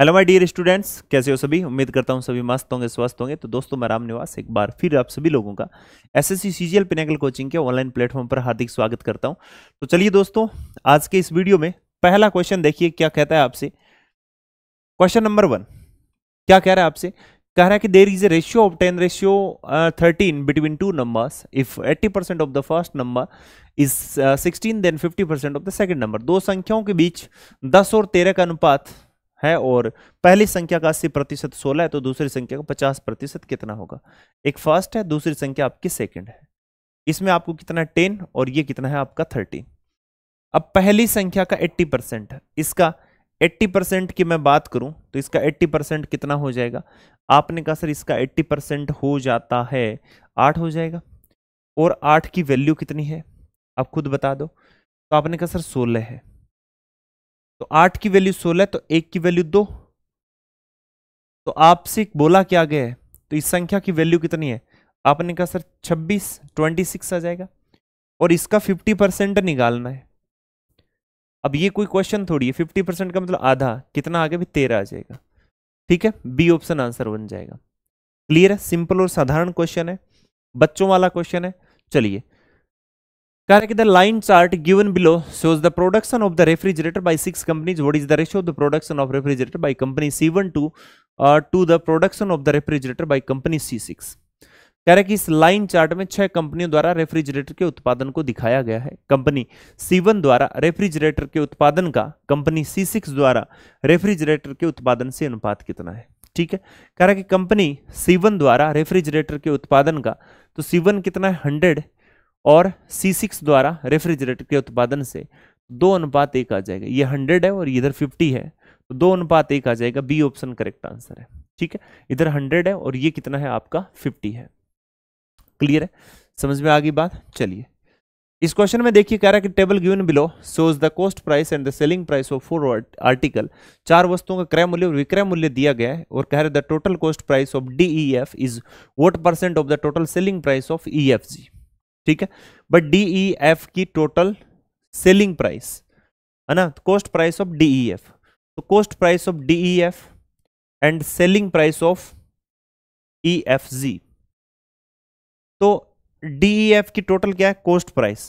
hello my dear students कैसे हो सभी उम्मीद करता हूँ सभी मस्त होंगे स्वस्थ होंगे तो दोस्तों मैं राम निवास एक बार फिर आप सभी लोगों का एसएससी सीजीएल सी पिनेकल कोचिंग के ऑनलाइन प्लेटफॉर्म पर हार्दिक स्वागत करता हूँ तो चलिए दोस्तों आज के इस वीडियो में पहला क्वेश्चन देखिए क्या कहता है आपसे क्वेश्चन नंबर वन क्या कह रहा है आपसे कह रहा है कि there is a ratio of ten ratio thirteen between two numbers if eighty percent of the first number is sixteen then fifty percent of the second number दो संख्याओं के बीच दस और तेरह का अनुपात है और पहली संख्या का अस्सी प्रतिशत सोलह है तो दूसरी संख्या का पचास प्रतिशत कितना होगा एक फर्स्ट है दूसरी संख्या आपकी सेकंड है इसमें आपको कितना है टेन और ये कितना है आपका थर्टीन अब पहली संख्या का एट्टी परसेंट है इसका एट्टी परसेंट की मैं बात करूं तो इसका एट्टी परसेंट कितना हो जाएगा आपने कहा सर इसका एट्टी परसेंट हो जाता है आठ हो जाएगा और आठ की वैल्यू कितनी है आप खुद बता दो तो आपने कहा सर सोलह है तो आठ की वैल्यू सोलह तो एक की वैल्यू दो तो आपसे बोला क्या गया है तो इस संख्या की वैल्यू कितनी है आपने कहा सर छब्बीस ट्वेंटी सिक्स आ जाएगा और इसका फिफ्टी परसेंट निकालना है अब ये कोई क्वेश्चन थोड़ी है फिफ्टी परसेंट का मतलब आधा कितना आगे भी तेरह आ जाएगा ठीक है बी ऑप्शन आंसर बन जाएगा क्लियर है सिंपल और साधारण क्वेश्चन है बच्चों वाला क्वेश्चन है चलिए कह रहे कि the line chart given below shows the production of the refrigerator by six companies what is the ratio of the production of refrigerator by company C one to to the production of the refrigerator by company C six कह रहे कि इस line chart में छह कंपनियों द्वारा refrigerator के उत्पादन को दिखाया गया है कंपनी सी वन द्वारा रेफ्रिजरेटर के उत्पादन का कंपनी सी सिक्स द्वारा रेफ्रिजरेटर के उत्पादन से अनुपात कितना है ठीक है कह रहे कि कंपनी सी वन द्वारा रेफ्रिजरेटर के उत्पादन का तो सी वन कितना है हंड्रेड और सी सिक्स द्वारा रेफ्रिजरेटर के उत्पादन से दो अनुपात एक आ जाएगा ये हंड्रेड है और इधर फिफ्टी है तो दो अनुपात एक आ जाएगा बी ऑप्शन करेक्ट आंसर है ठीक है इधर हंड्रेड है और ये कितना है आपका फिफ्टी है क्लियर है समझ में आ गई बात चलिए इस क्वेश्चन में देखिए कह रहा है कि table given below shows the cost price and the selling price of four article चार वस्तुओं का क्रय मूल्य और विक्रय मूल्य दिया गया है और कह रहे the total cost price of D E F is what percent of the total selling price of E F G ठीक है बट डी ई एफ की टोटल सेलिंग प्राइस है ना cost price of D E F तो cost price of D E F and selling price of E F G तो D E F की total क्या है कॉस्ट प्राइस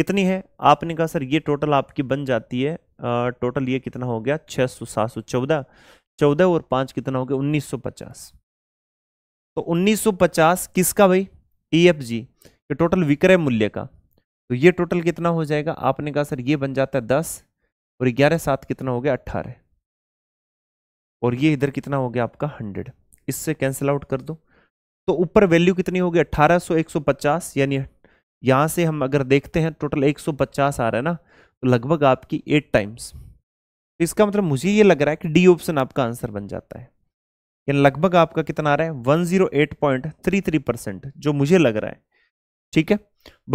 कितनी है आपने कहा सर ये टोटल आपकी बन जाती है आ, टोटल ये कितना हो गया छः सौ सात सौ चौदह चौदह और पाँच कितना हो गया उन्नीस सौ पचास तो उन्नीस सौ पचास किसका भाई ई एफ जी कि टोटल विक्रय मूल्य का तो ये टोटल कितना हो जाएगा आपने कहा सर ये बन जाता है दस और ग्यारह सात कितना हो गया अट्ठारह और ये इधर कितना हो गया आपका हंड्रेड इससे कैंसिल आउट कर दो तो ऊपर वैल्यू कितनी होगी अट्ठारह सौ एक सौ पचास यानी यहाँ से हम अगर देखते हैं टोटल एक सौ पचास आ रहा है ना तो लगभग आपकी एट टाइम्स तो इसका मतलब मुझे ये लग रहा है कि डी ऑप्शन आपका आंसर बन जाता है यानी लगभग आपका कितना आ रहा है one zero eight point three three percent जो मुझे लग रहा है ठीक है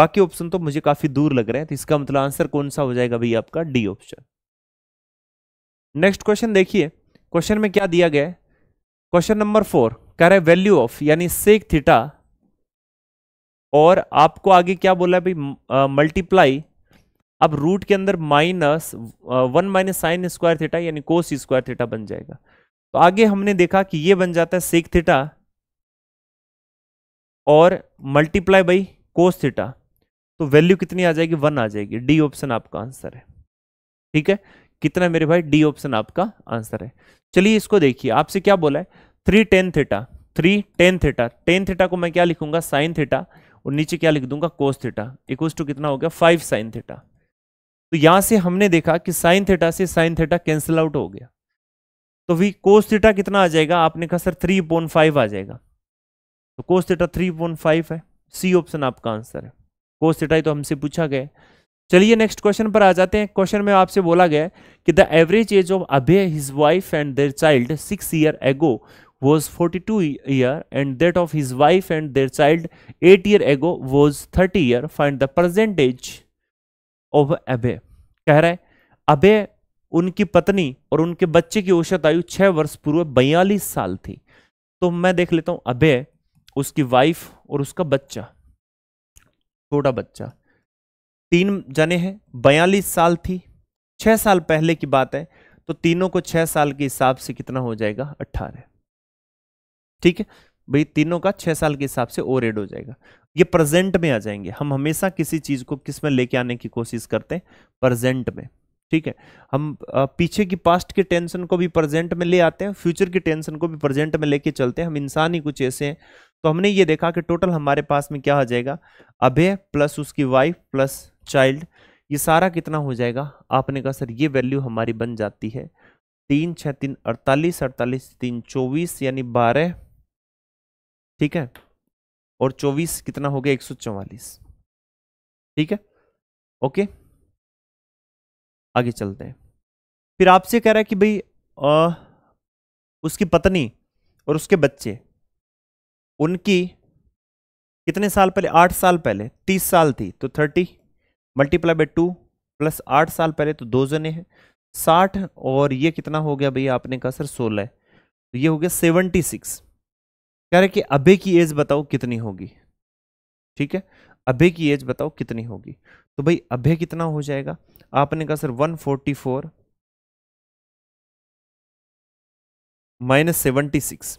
बाकी ऑप्शन तो मुझे काफी दूर लग रहे हैं तो इसका मतलब आंसर कौन सा हो जाएगा भाई आपका डी ऑप्शन नेक्स्ट क्वेश्चन देखिए क्वेश्चन में क्या दिया गया है क्वेश्चन नंबर फोर कह रहे वैल्यू ऑफ यानी सेक थीटा और आपको आगे क्या बोला है भाई मल्टीप्लाई अब रूट के अंदर minus one minus sine square theta यानी कोस स्क्वायर थीटा बन जाएगा तो आगे हमने देखा कि ये बन जाता है सेक थीटा और मल्टीप्लाई भाई कोस थीटा तो वैल्यू कितनी आ जाएगी वन आ जाएगी डी ऑप्शन आपका आंसर है ठीक है कितना मेरे भाई डी ऑप्शन आपका आंसर है चलिए इसको देखिए आपसे क्या बोला है three tan theta three tan theta tan theta को मैं क्या लिखूंगा साइन थीटा और नीचे क्या लिख दूंगा कोस थीटा इक्वल टू कितना हो गया फाइव साइन थीटा तो यहां से हमने देखा कि साइन थीटा से साइन थीटा कैंसिल आउट हो गया तो भी कोस थीटा कितना आ जाएगा आपने कहा सर थ्री पॉइंट फाइव आ जाएगा तो cos theta three point five है सी ऑप्शन आपका आंसर है कोस थीटा तो हमसे पूछा गया चलिए नेक्स्ट क्वेश्चन पर आ जाते हैं क्वेश्चन में आपसे बोला गया कि the average age of Abhay his wife and their child six year ago was forty two year and that of his wife and their child eight year ago was thirty year find the present age of Abhay कह रहे अभय उनकी पत्नी और उनके बच्चे की औसत आयु छह वर्ष पूर्व बयालीस साल थी तो मैं देख लेता हूं अभय उसकी वाइफ और उसका बच्चा छोटा बच्चा तीन जने हैं बयालीस साल थी छः साल पहले की बात है तो तीनों को छः साल के हिसाब से कितना हो जाएगा अट्ठारह ठीक है भाई तीनों का छः साल के हिसाब से ओवर एड हो जाएगा ये प्रेजेंट में आ जाएंगे हम हमेशा किसी चीज़ को किस में लेके आने की कोशिश करते हैं प्रेजेंट में ठीक है हम पीछे की पास्ट के टेंशन को भी प्रेजेंट में ले आते हैं फ्यूचर की टेंशन को भी प्रेजेंट में लेके चलते हैं हम इंसान ही कुछ ऐसे हैं तो हमने ये देखा कि टोटल हमारे पास में क्या हो जाएगा अभय प्लस उसकी वाइफ प्लस चाइल्ड ये सारा कितना हो जाएगा आपने कहा सर ये वैल्यू हमारी बन जाती है तीन छः तीन अड़तालीस अड़तालीस तीन चौबीस यानी बारह ठीक है और चौबीस कितना हो गया एक सौ चौवालीस ठीक है ओके आगे चलते हैं फिर आपसे कह रहा है कि भाई उसकी पत्नी और उसके बच्चे उनकी कितने साल पहले आठ साल पहले तीस साल थी तो thirty multiply by two plus आठ साल पहले तो दो जने हैं साठ और ये कितना हो गया भैया आपने कहा सर सोलह तो ये हो गया सेवेंटी सिक्स कह रहे कि अबे की एज बताओ कितनी होगी ठीक है अबे की एज बताओ कितनी होगी तो भाई अबे कितना हो जाएगा आपने कहा sir one forty four minus seventy six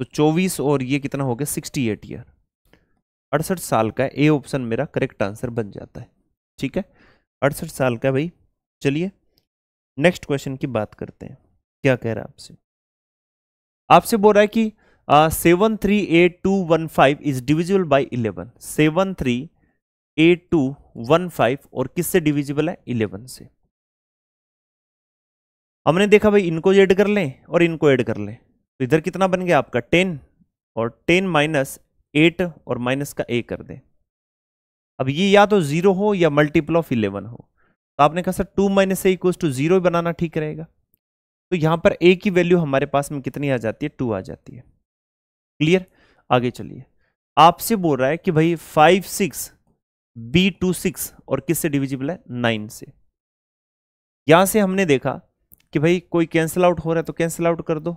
तो 24 और ये कितना हो गया 68 ईयर अड़सठ साल का ए ऑप्शन मेरा करेक्ट आंसर बन जाता है ठीक है अड़सठ साल का भाई चलिए नेक्स्ट क्वेश्चन की बात करते हैं क्या कह रहा है आपसे आपसे बोल रहा है कि seven three eight two one five is divisible by eleven seven three eight two one five और किससे डिविजिबल है इलेवन से हमने देखा भाई इनको ऐड कर लें और इनको ऐड कर लें तो इधर कितना बन गया आपका टेन और टेन माइनस एट और माइनस का ए कर दें अब ये या तो ज़ीरो हो या मल्टीपल ऑफ इलेवन हो तो आपने कहा sir two minus A equal to zero बनाना ठीक रहेगा तो यहां पर ए की वैल्यू हमारे पास में कितनी आ जाती है टू आ जाती है क्लियर आगे चलिए आपसे बोल रहा है कि भाई five six B two six और किस से डिविजिबल है नाइन से यहां से हमने देखा कि भाई कोई कैंसिल आउट हो रहा है तो कैंसिल आउट कर दो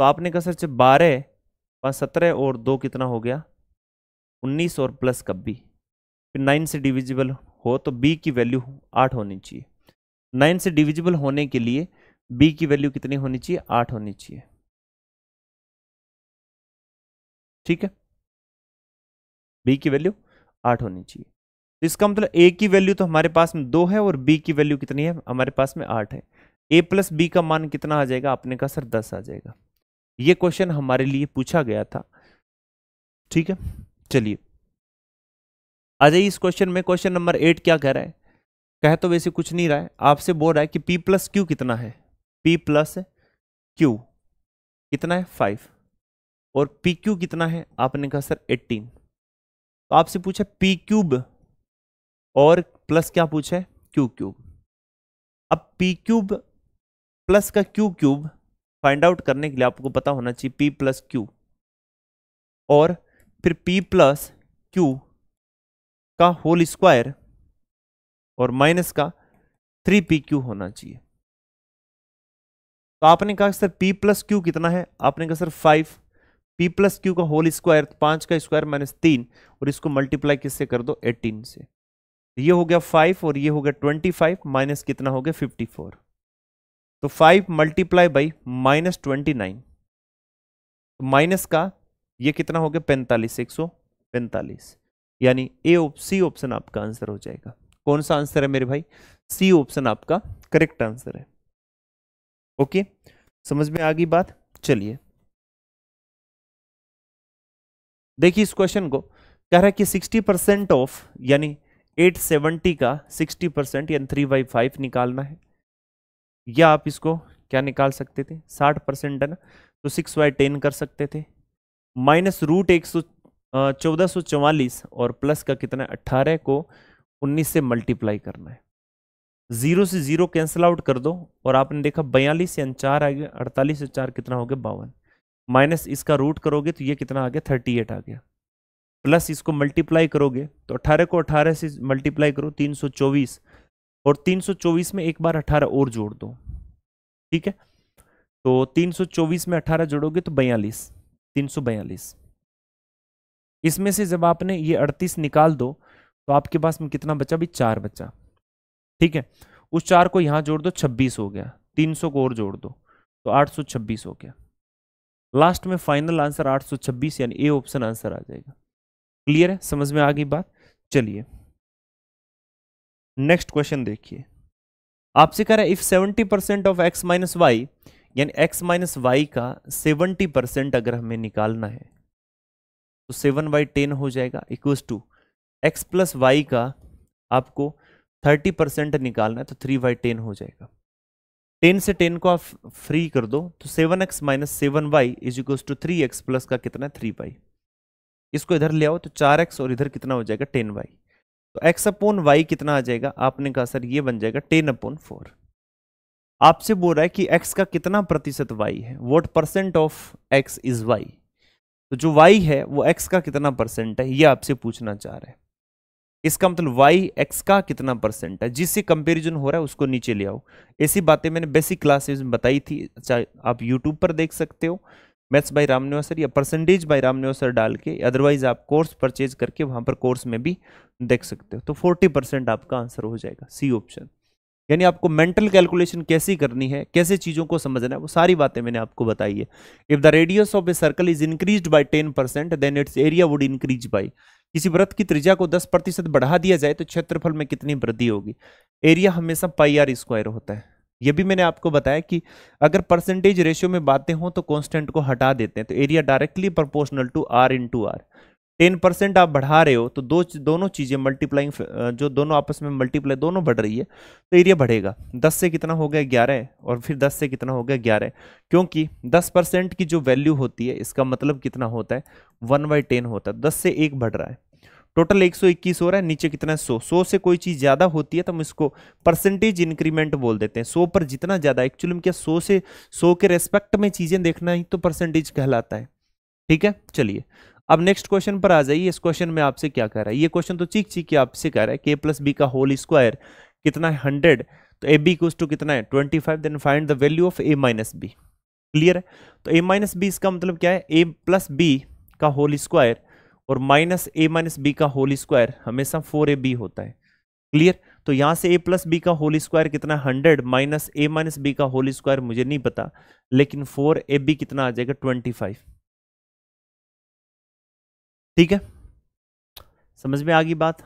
तो आपने कहा सर जब बारह पाँच सत्रह और दो कितना हो गया उन्नीस और प्लस कब भी फिर नाइन से डिविजिबल हो तो बी की वैल्यू आठ होनी चाहिए नाइन से डिविजिबल होने के लिए बी की वैल्यू कितनी होनी चाहिए आठ होनी चाहिए ठीक है बी की वैल्यू आठ होनी चाहिए तो इसका मतलब ए की वैल्यू तो हमारे पास में दो है और बी की वैल्यू कितनी है हमारे पास में आठ है ए प्लस बी का मान कितना आ जाएगा आपने कहा सर दस आ जाएगा ये क्वेश्चन हमारे लिए पूछा गया था ठीक है चलिए आ जाइए इस क्वेश्चन में क्वेश्चन नंबर एट क्या कह रहा है कह तो वैसे कुछ नहीं रहा है आपसे बोल रहा है कि पी प्लस क्यू कितना है पी प्लस क्यू कितना है फाइव और पी क्यू कितना है आपने कहा सर एट्टीन तो आपसे पूछा पी क्यूब और प्लस क्या पूछा है क्यू क्यूब अब पी क्यूब प्लस का क्यू क्यूब फाइंड आउट करने के लिए आपको पता होना चाहिए पी प्लस क्यू और फिर पी प्लस क्यू का होल स्क्वायर और माइनस का थ्री पी क्यू होना चाहिए तो आपने कहा सर पी प्लस क्यू कितना है आपने कहा sir five P plus Q का होल स्क्वायर पांच का स्क्वायर माइनस तीन और इसको मल्टीप्लाई किससे कर दो एटीन से ये हो गया फाइव और ये हो गया ट्वेंटी फाइव माइनस कितना हो गया फिफ्टी फोर तो five multiply by minus twenty nine minus का ये कितना हो गया पैंतालीस एक सौ पैंतालीस यानी ए सी ऑप्शन आपका आंसर हो जाएगा कौन सा आंसर है मेरे भाई सी ऑप्शन आपका करेक्ट आंसर है ओके समझ में आ गई बात चलिए देखिए इस क्वेश्चन को कह रहा है कि 60 परसेंट ऑफ यानी 870 का 60 परसेंट यानी थ्री बाई फाइव निकालना है या आप इसको क्या निकाल सकते थे साठ परसेंट है ना तो सिक्स बाई टेन कर सकते थे माइनस रूट एक सौ चौदह सौ चौवालीस और प्लस का कितना अट्ठारह को उन्नीस से मल्टीप्लाई करना है जीरो से जीरो कैंसिल आउट कर दो और आपने देखा बयालीस से चार आ गया अड़तालीस से चार कितना हो गया बावन माइनस इसका रूट करोगे तो ये कितना आ गया थर्टी एट आ गया प्लस इसको मल्टीप्लाई करोगे तो अट्ठारह को अट्ठारह से मल्टीप्लाई करो तीन सौ चौबीस और 324 में एक बार 18 और जोड़ दो ठीक है तो 324 में 18 जोड़ोगे तो बयालीस तीन इसमें से जब आपने ये 38 निकाल दो तो आपके पास में कितना बचा भी चार बचा ठीक है उस चार को यहाँ जोड़ दो 26 हो गया 300 को और जोड़ दो तो 826 हो गया लास्ट में फाइनल आंसर 826 यानी ए ऑप्शन आंसर आ जाएगा क्लियर है समझ में आ गई बात चलिए नेक्स्ट क्वेश्चन देखिए आपसे कह रहा है if seventy percent of X minus Y यानी एक्स माइनस वाई का सेवेंटी परसेंट अगर हमें निकालना है तो सेवन बाई टेन हो जाएगा equals to X plus Y का आपको थर्टी परसेंट निकालना है तो थ्री बाई टेन हो जाएगा टेन से टेन को आप फ्री कर दो तो seven X minus seven Y is equals to three X plus का कितना है थ्री वाई इसको इधर ले आओ तो चार एक्स और इधर कितना हो जाएगा टेन वाई तो एक्स अपोन वाई कितना आ जाएगा आपने कहा सर ये बन जाएगा टेन अपोन फोर आपसे बोल रहा है कि एक्स का कितना प्रतिशत वाई है what percent of X is Y तो जो वाई है वो एक्स का कितना परसेंट है ये आपसे पूछना चाह रहे हैं इसका मतलब वाई एक्स का कितना परसेंट है जिससे कंपेरिजन हो रहा है उसको नीचे ले आओ ऐसी बातें मैंने बेसिक क्लासेज में बताई थी चाहे आप यूट्यूब पर देख सकते हो मैथ्स बाय रामन्योसर या परसेंटेज बाय रामन्योसर डाल के अदरवाइज आप कोर्स परचेज करके वहाँ पर कोर्स में भी देख सकते हो तो फोर्टी परसेंट आपका आंसर हो जाएगा सी ऑप्शन यानी आपको मेंटल कैलकुलेशन कैसी करनी है कैसे चीज़ों को समझना है वो सारी बातें मैंने आपको बताई है if the radius of a circle is increase by ten percent then its area would increase by किसी व्रत की त्रिज्या को दस प्रतिशत बढ़ा दिया जाए तो क्षेत्रफल में कितनी वृद्धि होगी एरिया हमेशा पाई आर स्क्वायर होता है ये भी मैंने आपको बताया कि अगर परसेंटेज रेशियो में बातें हों तो कांस्टेंट को हटा देते हैं तो area directly proportional to R into R ten percent आप बढ़ा रहे हो तो दो दोनों चीज़ें मल्टीप्लाइंग जो दोनों आपस में मल्टीप्लाई दोनों बढ़ रही है तो एरिया बढ़ेगा दस से कितना हो गया ग्यारह और फिर दस से कितना हो गया ग्यारह क्योंकि दस परसेंट की जो वैल्यू होती है इसका मतलब कितना होता है वन बाई टेन होता है दस से एक बढ़ रहा है टोटल 121 हो रहा है नीचे कितना है 100 100 से कोई चीज़ ज़्यादा होती है तो हम इसको परसेंटेज इंक्रीमेंट बोल देते हैं 100 पर जितना ज़्यादा एक्चुअली में क्या 100 से 100 के रेस्पेक्ट में चीज़ें देखना ही तो परसेंटेज कहलाता है ठीक है चलिए अब नेक्स्ट क्वेश्चन पर आ जाइए इस क्वेश्चन में आपसे क्या कह रहा है ये क्वेश्चन तो चीख चीख के आपसे कह रहा है के प्लस बी का होल स्क्वायर कितना है हंड्रेड तो ए बी कुछ टू कितना है twenty five then find the value of A minus B clear है तो ए माइनस बी इसका मतलब क्या है ए प्लस बी का होल स्क्वायर और माइनस ए माइनस बी का होल स्क्वायर हमेशा फोर ए बी होता है क्लियर तो यहां से ए प्लस बी का होल स्क्वायर कितना hundred minus A minus B का होल स्क्वायर मुझे नहीं पता लेकिन फोर ए बी कितना आ जाएगा ट्वेंटी फाइव ठीक है समझ में आ गई बात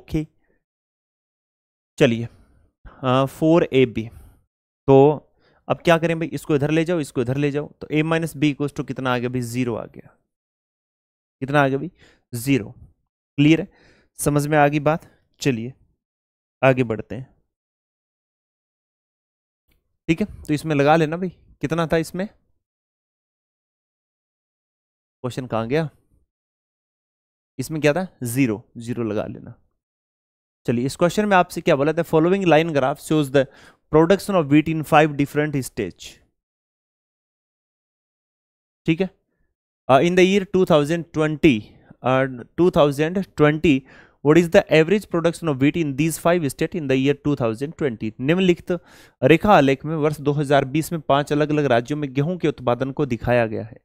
ओके चलिए फोर ए बी तो अब क्या करें भाई इसको इधर ले जाओ इसको इधर ले जाओ तो A minus B equal to कितना आ गया भाई जीरो आ गया कितना आ गया भाई ज़ीरो क्लियर है समझ में आ गई बात चलिए आगे बढ़ते हैं ठीक है तो इसमें लगा लेना भाई कितना था इसमें क्वेश्चन कहाँ गया इसमें क्या था जीरो जीरो लगा लेना चलिए इस क्वेश्चन में आपसे क्या बोला था following line graph shows the production of wheat in five different stage ठीक है uh, in the year 2020 uh, 2020 what is the average production of wheat in these five state in the year 2020 निम्नलिखित रेखा आलेख में वर्ष 2020 में पांच अलग अलग राज्यों में गेहूं के उत्पादन को दिखाया गया है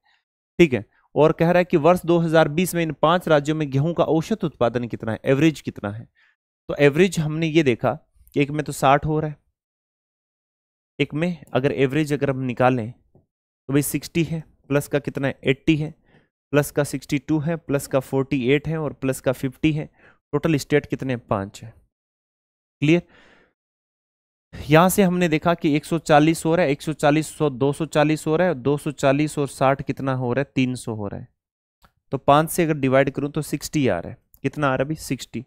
ठीक है और कह रहा है कि वर्ष 2020 में इन पांच राज्यों में गेहूं का औसत उत्पादन कितना है एवरेज कितना है तो एवरेज हमने ये देखा कि एक में तो साठ हो रहा है एक में अगर एवरेज अगर हम निकालें तो भाई सिक्सटी है प्लस का कितना है एट्टी है प्लस का सिक्सटी टू है प्लस का फोर्टी एट है और प्लस का फिफ्टी है टोटल स्टेट कितने पाँच है क्लियर यहाँ से हमने देखा कि 140 हो रहा है 140 सौ 240 हो रहा है 240 और 60 कितना हो रहा है 300 हो रहा है तो पाँच से अगर डिवाइड करूँ तो 60 आ रहा है कितना आ रहा है अभी सिक्सटी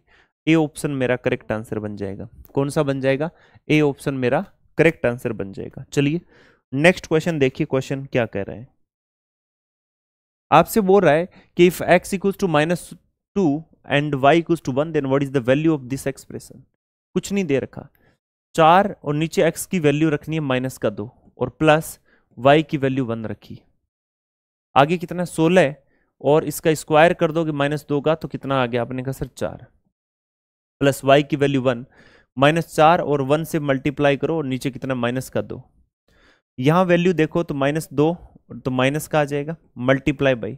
ए ऑप्शन मेरा करेक्ट आंसर बन जाएगा कौन सा बन जाएगा ए ऑप्शन मेरा करेक्ट आंसर बन जाएगा चलिए नेक्स्ट क्वेश्चन देखिए क्वेश्चन क्या कह रहे हैं आपसे बोल रहा है कि if X equals to minus two and Y equals to one then what is the value of this expression कुछ नहीं दे रखा चार और नीचे एक्स की वैल्यू रखनी है माइनस का दो और प्लस वाई की वैल्यू वन रखी आगे कितना सोलह और इसका स्क्वायर कर दोगे माइनस दो का तो कितना आ गया आपने कहा सर चार प्लस वाई की वैल्यू वन माइनस चार और वन से मल्टीप्लाई करो और नीचे कितना माइनस का दो यहाँ वैल्यू देखो तो माइनस दो तो माइनस का आ जाएगा मल्टीप्लाई बाई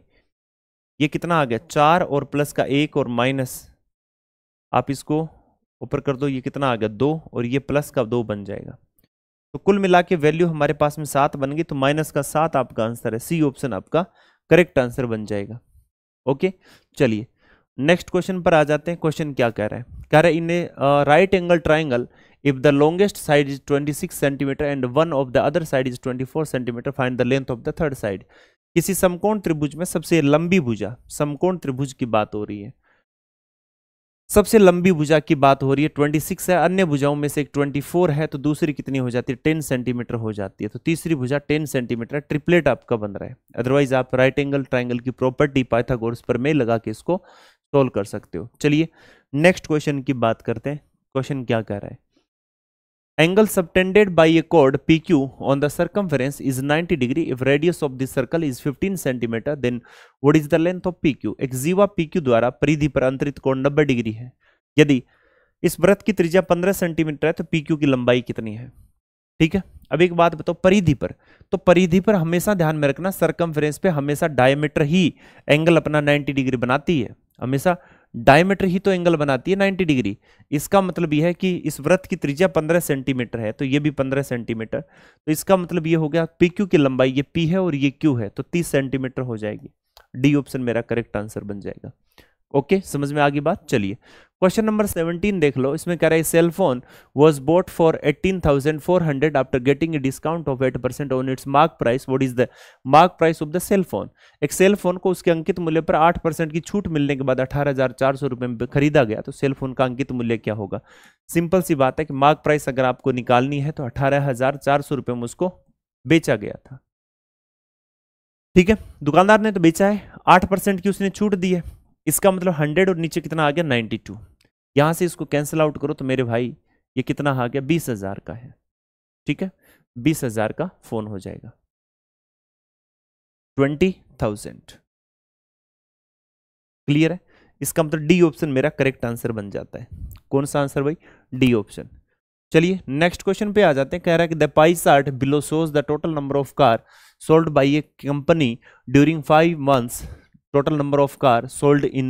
ये कितना आ गया चार और प्लस का एक और माइनस आप इसको ऊपर कर दो ये कितना आ गया दो और ये प्लस का दो बन जाएगा तो कुल मिला के वैल्यू हमारे पास में सात बन गई तो माइनस का सात आपका आंसर है सी ऑप्शन आपका करेक्ट आंसर बन जाएगा ओके चलिए नेक्स्ट क्वेश्चन पर आ जाते हैं क्वेश्चन क्या कह रहा है कह रहा है in right angle triangle if the longest side is 26 and and one of the other side is 24 centimetre find the length of the third side किसी समकोण त्रिभुज में सबसे लंबी भुजा समकोण त्रिभुज की बात हो रही है सबसे लंबी भुजा की बात हो रही है 26 है अन्य भुजाओं में से एक 24 है तो दूसरी कितनी हो जाती है 10 सेंटीमीटर हो जाती है तो तीसरी भुजा 10 सेंटीमीटर ट्रिपलेट आपका बन रहा है अदरवाइज आप राइट एंगल ट्राइंगल की प्रॉपर्टी पाइथागोरस पर में लगा के इसको सोल्व कर सकते हो चलिए नेक्स्ट क्वेश्चन की बात करते हैं क्वेश्चन क्या कह रहा है angle subtended by a chord pq on the circumference is 90 degree if radius of this circle is 15 cm then what is the length of pq एक्सिवा pq द्वारा परिधि पर अंतरित कोण 90 डिग्री है यदि इस व्रत की त्रिज्या 15 सेंटीमीटर है तो pq की लंबाई कितनी है ठीक है अब एक बात बताओ परिधि पर तो परिधि पर हमेशा ध्यान में रखना सरकमफ्रेंस पे हमेशा डायमीटर ही एंगल अपना 90 डिग्री बनाती है हमेशा डायमीटर ही तो एंगल बनाती है नाइन्टी डिग्री इसका मतलब यह है कि इस व्रत की त्रिज्या पंद्रह सेंटीमीटर है तो ये भी पंद्रह सेंटीमीटर तो इसका मतलब ये हो गया पी क्यू की लंबाई ये पी है और ये क्यू है तो तीस सेंटीमीटर हो जाएगी डी ऑप्शन मेरा करेक्ट आंसर बन जाएगा ओके समझ में आ गई बात चलिए क्वेश्चन नंबर 17 देख लो इसमें कह रहा है cell phone was bought for 18,400 after getting a discount of 8 percent on its mark price what is the mark price of the cell phone एक सेल फोन को उसके अंकित मूल्य पर 8 परसेंट की छूट मिलने के बाद अठारह रुपए में खरीदा गया तो सेल फोन का अंकित मूल्य क्या होगा सिंपल सी बात है कि मार्क प्राइस अगर आपको निकालनी है तो अठारह रुपए में उसको बेचा गया था ठीक है दुकानदार ने तो बेचा है आठ परसेंट की उसने छूट दी है इसका मतलब हंड्रेड और नीचे कितना आ गया नाइन्टी टू यहाँ से इसको कैंसिल आउट करो तो मेरे भाई ये कितना आ गया बीस हज़ार का है ठीक है बीस हज़ार का फ़ोन हो जाएगा ट्वेंटी थाउजेंड क्लियर है इसका मतलब डी ऑप्शन मेरा करेक्ट आंसर बन जाता है कौन सा आंसर भाई डी ऑप्शन चलिए नेक्स्ट क्वेश्चन पे आ जाते हैं कह रहा है कि the pie chart below shows the total number of car sold by a company during five months total number of cars sold in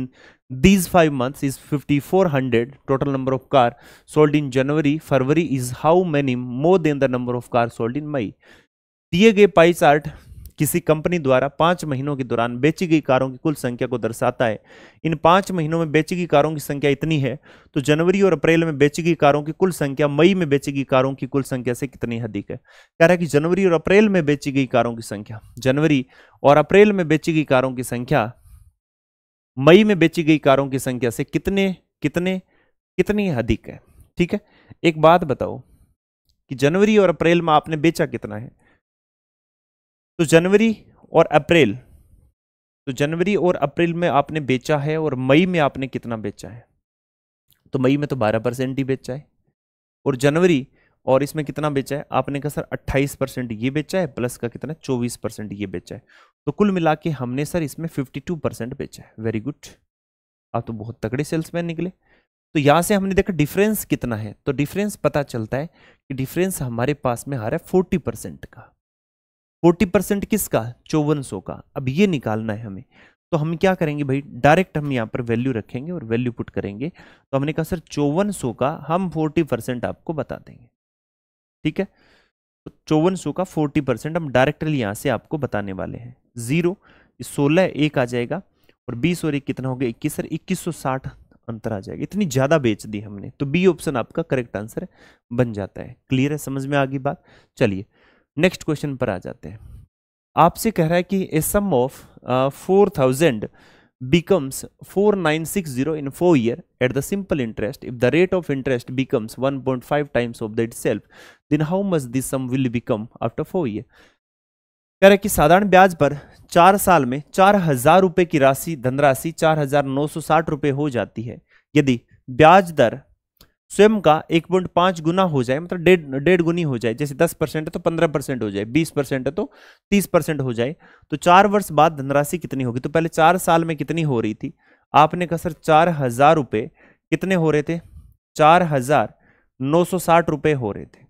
these 5 months is 5400 total number of car sold in January February is how many more than the number of cars sold in May दिए गए पाई किसी company द्वारा पांच महीनों के दौरान बेची गई कारों की कुल संख्या को दर्शाता है इन पांच महीनों में बेची गई कारों की संख्या इतनी है तो जनवरी और अप्रैल में बेची गई कारों की कुल संख्या मई में बेची गई कारों की कुल संख्या से कितनी अधिक है कह रहा है कि जनवरी और अप्रैल में बेची गई कारों की संख्या जनवरी और अप्रैल में बेची गई कारों की संख्या मई में बेची गई कारों की संख्या से कितने कितने कितनी अधिक है ठीक है एक बात बताओ कि जनवरी और अप्रैल में आपने बेचा कितना है तो जनवरी और अप्रैल तो जनवरी और अप्रैल में आपने बेचा है और मई में आपने कितना बेचा है तो मई में तो 12 परसेंट ही बेचा है और जनवरी और इसमें कितना बेचा है आपने कहा सर 28 परसेंट ये बेचा है प्लस का कितना 24 परसेंट ये बेचा है तो कुल मिला के हमने सर इसमें 52 परसेंट बेचा है वेरी गुड आप तो बहुत तगड़े सेल्समैन निकले तो यहाँ से हमने देखा डिफरेंस कितना है तो डिफरेंस पता चलता है कि डिफरेंस हमारे पास में आ रहा है फोर्टी परसेंट का फोर्टी परसेंट किसका चौवन सौ का अब ये निकालना है हमें तो हम क्या करेंगे भाई डायरेक्ट हम यहाँ पर वैल्यू रखेंगे और वैल्यू पुट करेंगे तो हमने कहा सर चौवन सौ का हम फोर्टी परसेंट आपको बता देंगे ठीक है तो चौवन सौ का फोर्टी परसेंट हम डायरेक्टली यहाँ से आपको बताने वाले हैं जीरो सोलह एक आ जाएगा और बीस और एक कितना हो गया इक्कीस सर इक्कीस सौ साठ अंतर आ जाएगा इतनी ज़्यादा बेच दी हमने तो बी ऑप्शन आपका करेक्ट आंसर बन जाता है क्लियर है समझ में आ गई बात चलिए नेक्स्ट क्वेश्चन पर आ जाते हैं आपसे कह रहा है कि a sum of four thousand becomes four nine six zero in four year at the simple interest if the rate of interest becomes one point five times of the itself then how much this sum will become after four year कह रहे कि साधारण ब्याज पर चार साल में चार हजार रुपये की राशि धनराशि चार हजार नौ सौ साठ रुपये हो जाती है यदि ब्याज दर स्वयं का एक पॉइंट पांच गुना हो जाए मतलब डेढ़ डेढ़ गुनी हो जाए जैसे दस परसेंट है तो पंद्रह परसेंट हो जाए बीस परसेंट है तो तीस परसेंट हो जाए तो चार वर्ष बाद धनराशि कितनी होगी तो पहले चार साल में कितनी हो रही थी आपने कहा सर चार हजार रुपये कितने हो रहे थे चार हजार नौ सौ साठ रुपये हो रहे थे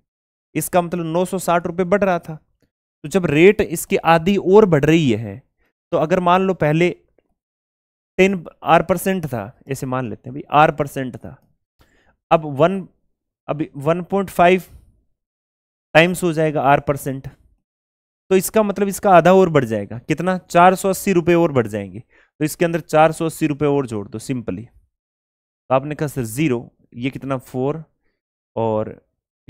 इसका मतलब नौ सौ साठ रुपये बढ़ रहा था तो जब रेट इसकी आधी और बढ़ रही है तो अगर मान लो पहले टेन आर परसेंट था ऐसे मान लेते हैं भाई आर परसेंट था अब वन अब फाइव टाइम्स हो जाएगा आर परसेंट तो इसका मतलब इसका आधा और बढ़ जाएगा कितना चार सौ अस्सी रुपये और बढ़ जाएंगे तो इसके अंदर चार सौ अस्सी रुपये और जोड़ दो सिंपली तो आपने कहा सर ज़ीरो ये कितना फोर और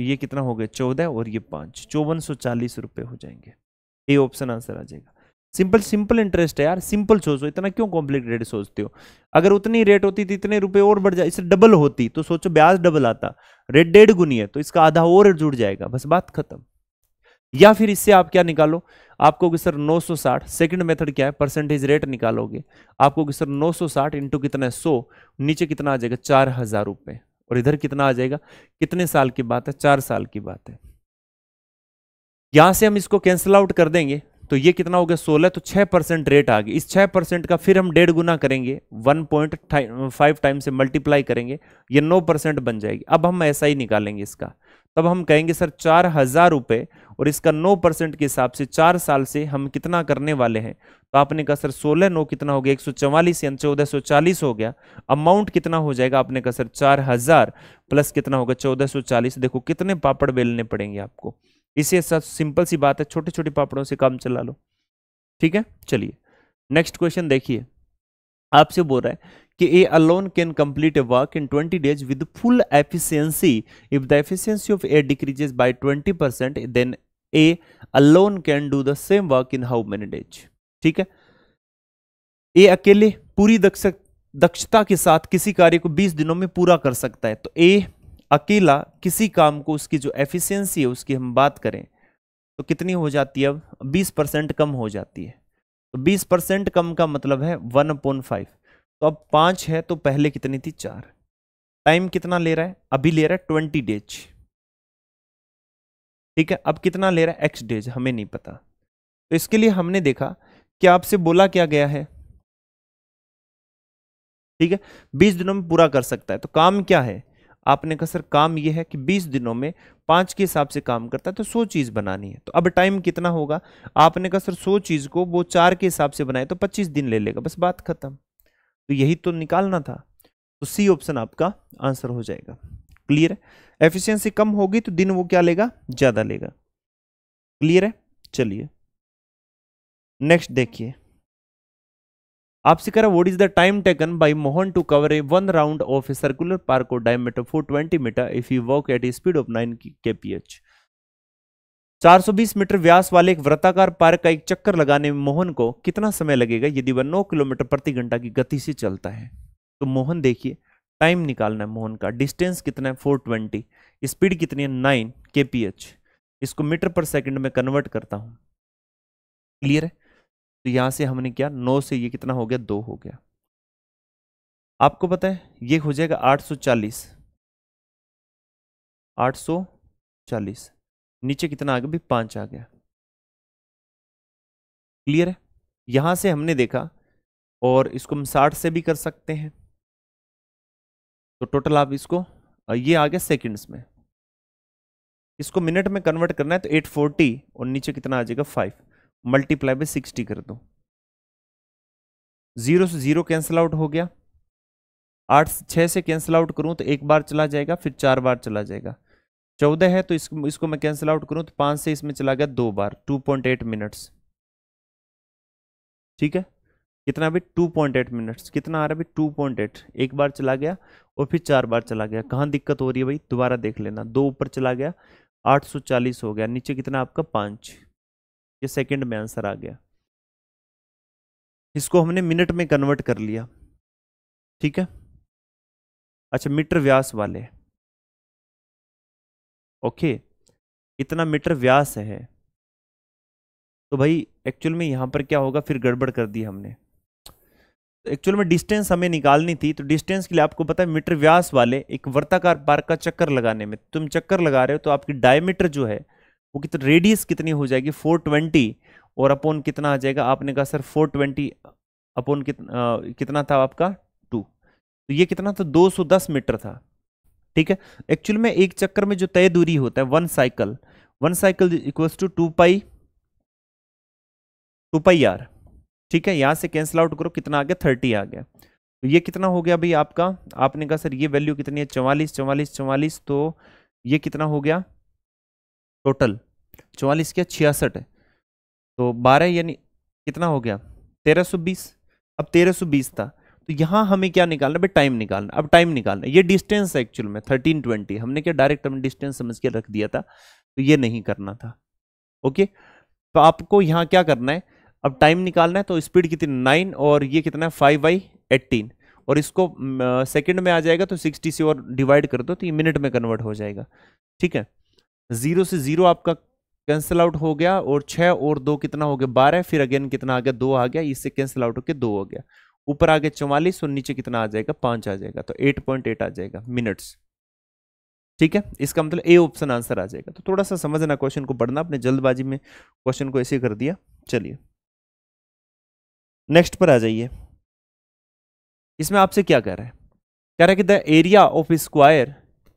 ये कितना हो गया चौदह और ये पाँच चौवन सौ चालीस रुपये हो जाएंगे ये ऑप्शन आंसर आ जाएगा सिंपल सिंपल इंटरेस्ट है यार सिंपल सोचो इतना क्यों कॉम्प्लिकेटेड सोचते हो अगर उतनी रेट होती तो इतने रुपए और बढ़ जाए इससे डबल होती तो सोचो ब्याज डबल आता रेट डेढ़ गुनी है तो इसका आधा और जुड़ जाएगा बस बात खत्म या फिर इससे आप क्या निकालो आपको कि सर 960 सेकेंड मेथड क्या है परसेंटेज रेट निकालोगे आपको कि सर 960 इंटू कितना है सौ नीचे कितना आ जाएगा चार हजार रुपये और इधर कितना आ जाएगा कितने साल की बात है चार साल की बात है यहां से हम इसको कैंसिल आउट कर देंगे तो ये कितना हो गया सोलह तो छः परसेंट रेट आ गई इस छः परसेंट का फिर हम डेढ़ गुना करेंगे वन पॉइंट फाइव टाइम से मल्टीप्लाई करेंगे ये नौ परसेंट बन जाएगी अब हम ऐसा ही निकालेंगे इसका तब हम कहेंगे सर चार हज़ार रुपये और इसका नौ परसेंट के हिसाब से चार साल से हम कितना करने वाले हैं तो आपने कहा सर सोलह नौ कितना हो गया एक सौ चवालीस या चौदह सौ चालीस हो गया अमाउंट कितना हो जाएगा आपने कहा सर चार हज़ार प्लस कितना होगा चौदह सौ चालीस देखो कितने पापड़ बेलने पड़ेंगे आपको इसे सब सिंपल सी बात है छोटे छोटे पापड़ों से काम चला लो ठीक है चलिए नेक्स्ट क्वेश्चन देखिए आपसे बोल रहा है कि A alone can complete a work in 20 days with full efficiency if the efficiency of A decreases by 20 percent then A alone can do the same work in how many days ठीक है ए अकेले पूरी दक्षता के साथ किसी कार्य को 20 दिनों में पूरा कर सकता है तो ए अकेला किसी काम को उसकी जो एफिशिएंसी है उसकी हम बात करें तो कितनी हो जाती है अब बीस परसेंट कम हो जाती है तो बीस परसेंट कम का मतलब है वन पॉइंट फाइव तो अब पाँच है तो पहले कितनी थी चार टाइम कितना ले रहा है अभी ले रहा है ट्वेंटी डेज ठीक है अब कितना ले रहा है एक्स डेज हमें नहीं पता तो इसके लिए हमने देखा कि आपसे बोला क्या गया है ठीक है बीस दिनों में पूरा कर सकता है तो काम क्या है आपने कहा सर काम ये है कि 20 दिनों में पाँच के हिसाब से काम करता है तो सौ चीज़ बनानी है तो अब टाइम कितना होगा आपने कहा सर सौ चीज़ को वो चार के हिसाब से बनाए तो पच्चीस दिन ले लेगा बस बात खत्म तो यही तो निकालना था तो सी ऑप्शन आपका आंसर हो जाएगा क्लियर है एफिशियंसी कम होगी तो दिन वो क्या लेगा ज़्यादा लेगा क्लियर है चलिए नेक्स्ट देखिए आपसे कह रहा what is the time taken by Mohan to cover a one round of a circular park और diameter four twenty metre if you walk at a speed of nine K P H चार सौ बीस metre व्यास वाले एक वृत्ताकार park का एक चक्कर लगाने में मोहन को कितना समय लगेगा यदि वह नौ किलोमीटर प्रति घंटा की गति से चलता है तो मोहन देखिए टाइम निकालना है मोहन का डिस्टेंस कितना है फोर ट्वेंटी स्पीड कितनी है नाइन के इसको मीटर पर सेकेंड में कन्वर्ट करता हूँ क्लियर है तो यहाँ से हमने क्या नौ से ये कितना हो गया दो हो गया आपको पता है ये हो जाएगा 840 840 नीचे कितना आ गया भी पाँच आ गया क्लियर है यहाँ से हमने देखा और इसको हम साठ से भी कर सकते हैं तो टोटल आप इसको ये आ गया सेकंड्स में इसको मिनट में कन्वर्ट करना है तो 840 और नीचे कितना आ जाएगा फाइव मल्टीप्लाई बाई सिक्सटी कर दो जीरो से जीरो कैंसिल आउट हो गया आठ से छः से कैंसिल आउट करूं तो एक बार चला जाएगा फिर चार बार चला जाएगा चौदह है तो इसको इसको मैं कैंसिल आउट करूं तो पाँच से इसमें चला गया दो बार टू पॉइंट एट मिनट्स ठीक है कितना अभी टू पॉइंट एट मिनट्स कितना आ रहा है टू पॉइंट एट एक बार चला गया और फिर चार बार चला गया कहाँ दिक्कत हो रही है भाई दोबारा देख लेना दो ऊपर चला गया आठ सौ चालीस हो गया नीचे कितना आपका पाँच ये सेकंड में आंसर आ गया इसको हमने मिनट में कन्वर्ट कर लिया ठीक है अच्छा मीटर व्यास वाले ओके इतना मीटर व्यास है तो भाई एक्चुअल में यहां पर क्या होगा फिर गड़बड़ कर दी हमने एक्चुअल तो में डिस्टेंस हमें निकालनी थी तो डिस्टेंस के लिए आपको पता है मीटर व्यास वाले एक वर्ताकार पार्क का चक्कर लगाने में तुम चक्कर लगा रहे हो तो आपकी डायमीटर जो है वो कितना रेडियस कितनी हो जाएगी 420 और अपोन कितना आ जाएगा आपने कहा सर 420 अपोन कितना कितना था आपका टू तो ये कितना था 210 मीटर था ठीक है एक्चुअल में एक चक्कर में जो तय दूरी होता है one cycle one cycle equals to two pi two pi R ठीक है यहाँ से कैंसिल आउट करो कितना आ गया थर्टी आ गया तो ये कितना हो गया भाई आपका आपने कहा सर ये वैल्यू कितनी है चवालीस चवालीस चवालीस तो ये कितना हो गया टोटल चौवालीस क्या छियासठ है तो बारह यानी कितना हो गया तेरह सौ बीस अब तेरह सौ बीस था तो यहाँ हमें क्या निकालना भाई टाइम निकालना अब टाइम निकालना ये डिस्टेंस है एक्चुअल में थर्टीन ट्वेंटी हमने क्या डायरेक्ट हमने डिस्टेंस समझ के रख दिया था तो ये नहीं करना था ओके तो आपको यहाँ क्या करना है अब टाइम निकालना है तो स्पीड कितनी नाइन और ये कितना है फाइव बाई एट्टीन और इसको सेकंड में आ जाएगा तो सिक्सटी से और डिवाइड कर दो तो ये मिनट में कन्वर्ट हो जाएगा ठीक है जीरो से जीरो आपका कैंसिल आउट हो गया और छः और दो कितना हो गया बारह फिर अगेन कितना आ गया दो आ गया इससे कैंसिल आउट होकर दो हो गया ऊपर आ गया चौवालीस और नीचे कितना आ जाएगा पाँच आ जाएगा तो एट पॉइंट एट आ जाएगा मिनट्स ठीक है इसका मतलब ए ऑप्शन आंसर आ जाएगा तो थोड़ा सा समझना क्वेश्चन को पढ़ना अपने जल्दबाजी में क्वेश्चन को ऐसे कर दिया चलिए नेक्स्ट पर आ जाइए इसमें आपसे क्या कह रहा है कह रहा है कि the area of square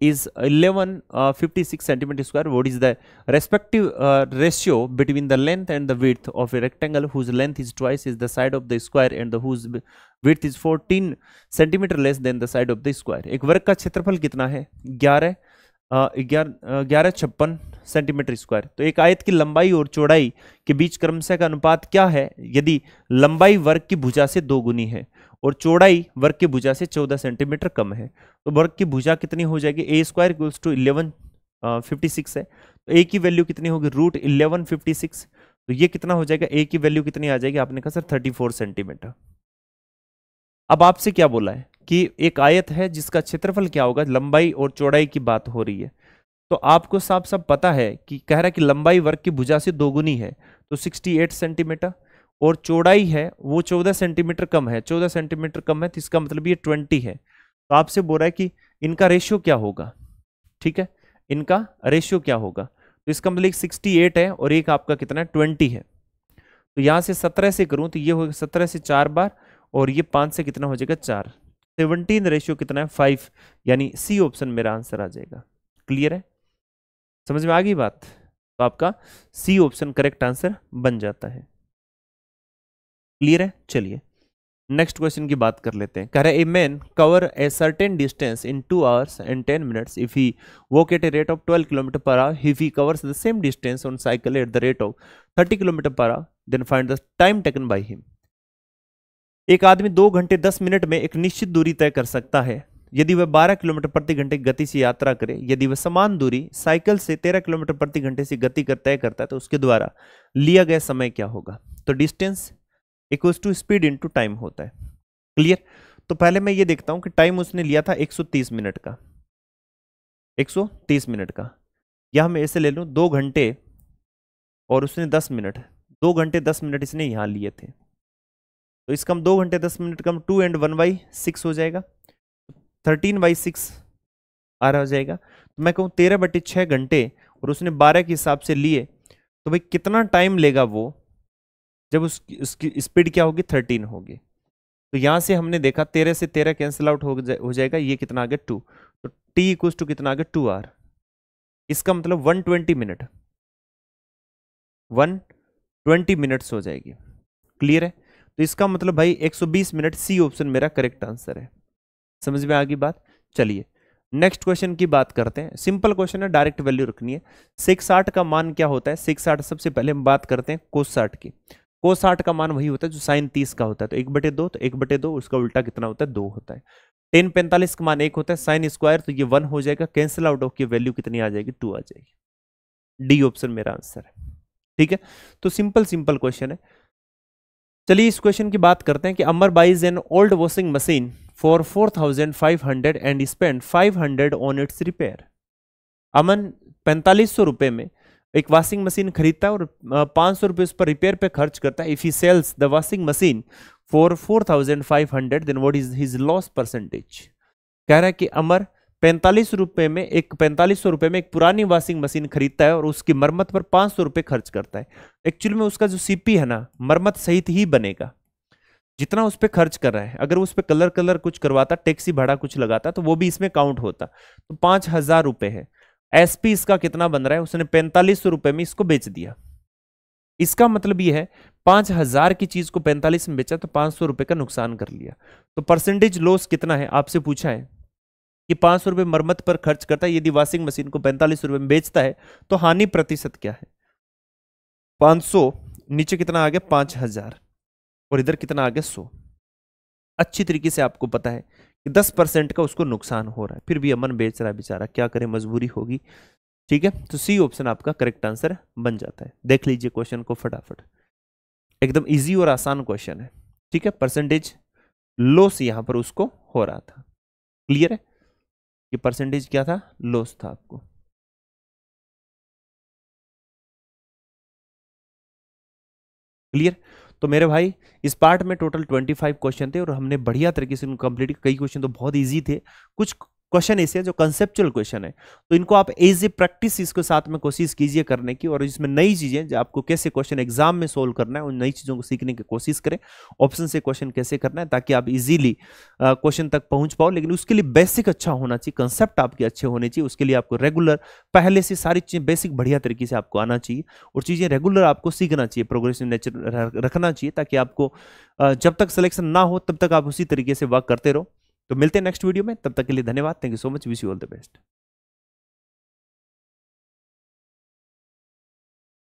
is 1156 cm square what is the respective uh, ratio between the length and the width of a rectangle whose length is twice is the side of the square and the whose width is 14 cm less than the side of the square ek varg ka kshetrafal kitna hai 11 ग्यारह छप्पन centimetre square तो एक आयत की लंबाई और चौड़ाई के बीच क्रमशः का अनुपात क्या है यदि लंबाई वर्ग की भुजा से दो गुनी है और चौड़ाई वर्ग की भुजा से चौदह सेंटीमीटर कम है तो वर्ग की भुजा कितनी हो जाएगी a square equals to eleven fifty six है तो ए की वैल्यू कितनी होगी रूट इलेवन फिफ्टी सिक्स तो ये कितना हो जाएगा ए की वैल्यू कितनी आ जाएगी आपने कहा सर थर्टी फोर सेंटीमीटर अब आपसे क्या बोला है कि एक आयत है जिसका क्षेत्रफल क्या होगा लंबाई और चौड़ाई की बात हो रही है तो आपको साफ साफ पता है कि कह रहा है कि लंबाई वर्ग की भुजा से दोगुनी है तो एट सेंटीमीटर और चौड़ाई है वो चौदह सेंटीमीटर कम है चौदह सेंटीमीटर कम है तो इसका मतलब ये ट्वेंटी है तो आपसे बोल रहा है कि इनका रेशियो क्या होगा ठीक है इनका रेशियो क्या होगा तो इसका मतलब एक सिक्सटी एट है और एक आपका कितना है ट्वेंटी है तो यहाँ से सत्रह से करूँ तो ये होगा सत्रह से चार बार और ये पाँच से कितना हो जाएगा चार सेवनटीन रेशियो कितना है फाइव यानी सी ऑप्शन मेरा आंसर आ जाएगा क्लियर है समझ में आ गई बात तो आपका सी ऑप्शन करेक्ट आंसर बन जाता है क्लियर है चलिए नेक्स्ट क्वेश्चन की बात कर लेते हैं कह रहे a man cover a certain distance in two hours and ten minutes if he walk at a rate of twelve kilometre per hour if he covers the same distance on cycle at the rate of thirty kilometre per hour then find the time taken by him एक आदमी दो घंटे दस minute में एक निश्चित दूरी तय कर सकता है यदि वह 12 किलोमीटर प्रति घंटे गति से यात्रा करे यदि वह समान दूरी साइकिल से 13 किलोमीटर प्रति घंटे से गति कर तय करता है तो उसके द्वारा लिया गया समय क्या होगा तो distance equals to speed to time होता है क्लियर तो पहले मैं ये देखता हूँ कि टाइम उसने लिया था 130 मिनट का 130 मिनट का या मैं ऐसे ले लूँ दो घंटे और उसने 10 मिनट दो घंटे 10 मिनट इसने यहाँ लिए थे तो इसका हम दो घंटे 10 मिनट का हम two and one by six हो जाएगा थर्टीन बाई सिक्स आ रहा हो जाएगा तो मैं कहूँ तेरह बटे छः घंटे और उसने बारह के हिसाब से लिए तो भाई कितना टाइम लेगा वो जब उसकी उसकी स्पीड क्या होगी थर्टीन होगी तो यहाँ से हमने देखा तेरह से तेरह कैंसिल आउट हो, जा, हो जाएगा ये कितना आ गया टू तो टी इक्व टू कितना आ गया टू आर इसका मतलब one twenty minute one twenty minutes हो जाएगी क्लियर है तो इसका मतलब भाई एक सौ बीस मिनट सी ऑप्शन मेरा करेक्ट आंसर है समझ में आ गई बात चलिए नेक्स्ट क्वेश्चन की बात करते हैं सिंपल क्वेश्चन है डायरेक्ट वैल्यू रखनी है सिक्स आठ का मान क्या होता है सिक्स आठ सबसे पहले हम बात करते हैं कोस साठ की को साठ का मान वही होता है जो साइन तीस का होता है तो एक बटे दो तो एक बटे दो उसका उल्टा कितना होता है दो होता है टेन पैंतालीस का मान एक होता है साइन स्क्वायर तो ये वन हो जाएगा कैंसिल आउट ऑफ की वैल्यू कितनी आ जाएगी टू आ जाएगी डी ऑप्शन मेरा आंसर है ठीक है तो सिंपल सिंपल क्वेश्चन है चलिए इस क्वेश्चन की बात करते हैं कि Amar buys an old washing machine for four thousand five hundred and spend five hundred on its repair Aman पैंतालीस सौ रुपये में एक वॉशिंग मशीन खरीदता है और पाँच सौ रुपये उस पर रिपेयर पे खर्च करता है if he sells the washing machine for four thousand five hundred then what is his loss percentage कह रहा है कि अमर पैंतालीस रुपये में एक पैंतालीस सौ रुपये में एक पुरानी वॉशिंग मशीन खरीदता है और उसकी मरम्मत पर पाँच सौ रुपये खर्च करता है एक्चुअली में उसका जो सीपी है ना मरम्मत सहित ही बनेगा जितना उस पर खर्च कर रहा है अगर उस पर कलर कलर कुछ करवाता टैक्सी भाड़ा कुछ लगाता तो वो भी इसमें काउंट होता तो पाँच हज़ार रुपये है एसपी इसका कितना बन रहा है उसने पैंतालीस रुपए में इसको बेच दिया इसका मतलब यह है पांच हजार की चीज को पैंतालीस में बेचा तो पांच सौ रुपए का नुकसान कर लिया तो परसेंटेज लॉस कितना है आपसे पूछा है कि पांच सौ रुपए मरम्मत पर खर्च करता है यदि वॉशिंग मशीन को पैंतालीस रुपए में बेचता है तो हानि प्रतिशत क्या है पांच सौ नीचे कितना आ गया पांच हजार और इधर कितना आ गया सौ अच्छी तरीके से आपको पता है कि दस परसेंट का उसको नुकसान हो रहा है फिर भी अमन बेच रहा है बेचारा क्या करें मजबूरी होगी ठीक है तो सी ऑप्शन आपका करेक्ट आंसर बन जाता है देख लीजिए क्वेश्चन को फटाफट एकदम ईजी और आसान क्वेश्चन है ठीक है परसेंटेज लॉस यहाँ पर उसको हो रहा था क्लियर है कि परसेंटेज क्या था लॉस था आपको क्लियर तो मेरे भाई इस पार्ट में टोटल 25 क्वेश्चन थे और हमने बढ़िया तरीके से उनको कंप्लीट कई क्वेश्चन तो बहुत ईजी थे कुछ क्वेश्चन ऐसे जो कंसेप्चुअल क्वेश्चन है तो इनको आप एज ए प्रैक्टिस इसके साथ में कोशिश कीजिए करने की और इसमें नई चीज़ें जो आपको कैसे क्वेश्चन एग्जाम में सोल्व करना है उन नई चीज़ों को सीखने की कोशिश करें ऑप्शन से क्वेश्चन कैसे करना है ताकि आप इजीली क्वेश्चन तक पहुंच पाओ लेकिन उसके लिए बेसिक अच्छा होना चाहिए कंसेप्ट आपके अच्छे होने चाहिए उसके लिए आपको रेगुलर पहले से सारी चीज़ें बेसिक बढ़िया तरीके से आपको आना चाहिए और चीज़ें रेगुलर आपको सीखना चाहिए प्रोग्रेसिव नेचर रखना चाहिए ताकि आपको जब तक सिलेक्शन ना हो तब तक आप उसी तरीके से वर्क करते रहो तो मिलते हैं नेक्स्ट वीडियो में तब तक के लिए धन्यवाद thank you so much wish you all the best